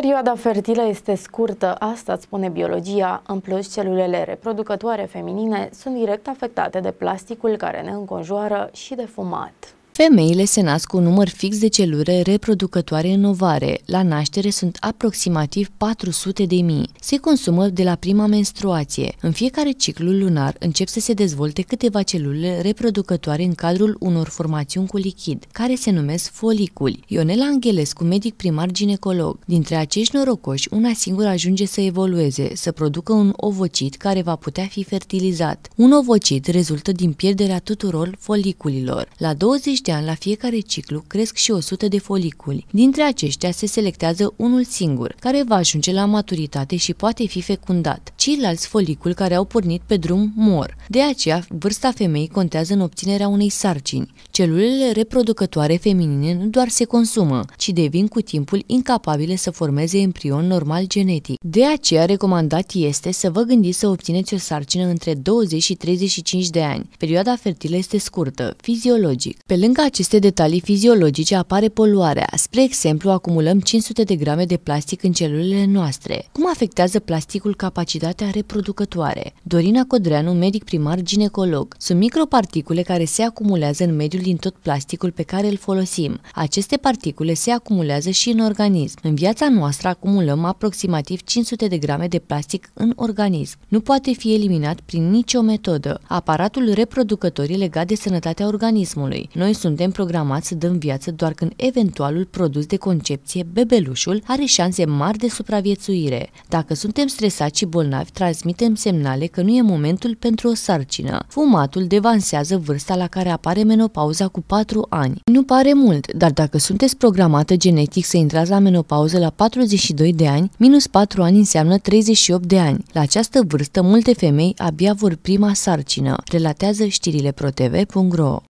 Perioada fertilă este scurtă, asta spune biologia, în plus celulele reproducătoare feminine sunt direct afectate de plasticul care ne înconjoară și de fumat. Femeile se nasc cu un număr fix de celule reproducătoare în ovare. La naștere sunt aproximativ 400 de mii. Se consumă de la prima menstruație. În fiecare ciclu lunar încep să se dezvolte câteva celule reproducătoare în cadrul unor formațiuni cu lichid, care se numesc foliculi. Ionela Anghelescu, medic primar ginecolog. Dintre acești norocoși, una singură ajunge să evolueze, să producă un ovocit care va putea fi fertilizat. Un ovocit rezultă din pierderea tuturor foliculilor. La 20 de an, la fiecare ciclu cresc și 100 de foliculi. Dintre aceștia se selectează unul singur, care va ajunge la maturitate și poate fi fecundat ceilalți folicul care au pornit pe drum mor. De aceea, vârsta femeii contează în obținerea unei sarcini. Celulele reproducătoare feminine nu doar se consumă, ci devin cu timpul incapabile să formeze embrion normal genetic. De aceea, recomandat este să vă gândiți să obțineți o sarcină între 20 și 35 de ani. Perioada fertilă este scurtă, fiziologic. Pe lângă aceste detalii fiziologice apare poluarea. Spre exemplu, acumulăm 500 de grame de plastic în celulele noastre. Cum afectează plasticul capacitatea activitatea reproducătoare. Dorina Codreanu, medic primar ginecolog. Sunt microparticule care se acumulează în mediul din tot plasticul pe care îl folosim. Aceste particule se acumulează și în organism. În viața noastră acumulăm aproximativ 500 de grame de plastic în organism. Nu poate fi eliminat prin nicio metodă. Aparatul reproducător e legat de sănătatea organismului. Noi suntem programați să dăm viață doar când eventualul produs de concepție, bebelușul, are șanse mari de supraviețuire. Dacă suntem stresați și bolnavi, bolnavi transmitem semnale că nu e momentul pentru o sarcină. Fumatul devansează vârsta la care apare menopauza cu 4 ani. Nu pare mult, dar dacă sunteți programată genetic să intrați la menopauză la 42 de ani, minus 4 ani înseamnă 38 de ani. La această vârstă, multe femei abia vor prima sarcină, relatează știrile proteve.ro.